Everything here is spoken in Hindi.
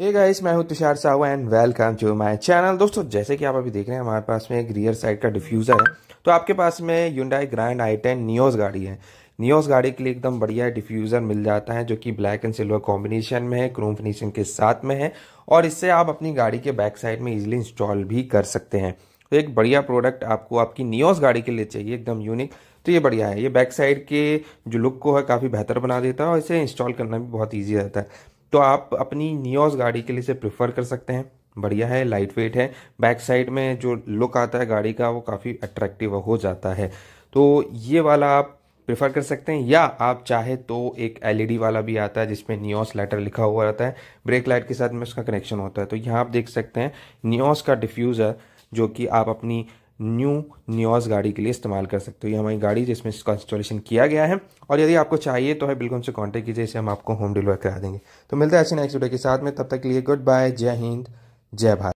हे गाइस मैं हूं Tushar Sahu and welcome to my channel दोस्तों जैसे कि आप अभी देख रहे हैं हमारे पास में एक रियर साइड का डिफ्यूज़र है तो आपके पास में Hyundai grand i ten Nios गाड़ी है नियोज गाड़ी के लिए एकदम बढ़िया डिफ्यूज़र मिल जाता है जो कि ब्लैक एंड सिल्वर कॉम्बिनेशन में है क्रोम फिनिशिंग के साथ में है और इससे आप अपनी गाड़ी के बैक साइड में ईजिली इंस्टॉल भी कर सकते हैं तो एक बढ़िया प्रोडक्ट आपको आपकी नियोज गाड़ी के लिए चाहिए एकदम यूनिक तो ये बढ़िया है ये बैक साइड के जो लुक को है काफ़ी बेहतर बना देता है और इसे इंस्टॉल करना भी बहुत ईजी रहता है तो आप अपनी नियोज गाड़ी के लिए इसे प्रेफर कर सकते हैं बढ़िया है लाइट वेट है बैक साइड में जो लुक आता है गाड़ी का वो काफ़ी अट्रैक्टिव हो जाता है तो ये वाला आप प्रेफर कर सकते हैं या आप चाहे तो एक एलईडी e वाला भी आता है जिसमें नियोस लेटर लिखा हुआ रहता है ब्रेक लाइट के साथ में उसका कनेक्शन होता है तो यहाँ आप देख सकते हैं नियोस का डिफ्यूज़र जो कि आप अपनी न्यू न्यूज गाड़ी के लिए इस्तेमाल कर सकते हो ये हमारी गाड़ी जिसमें इसका इंस्टॉलेशन किया गया है और यदि आपको चाहिए तो है बिल्कुल उनसे कॉन्टैक्ट कीजिए इसे हम आपको होम डिलीवर करा देंगे तो मिलता है ऐसे नेक्स्ट वीडियो के साथ में तब तक के लिए गुड बाय जय हिंद जय भारत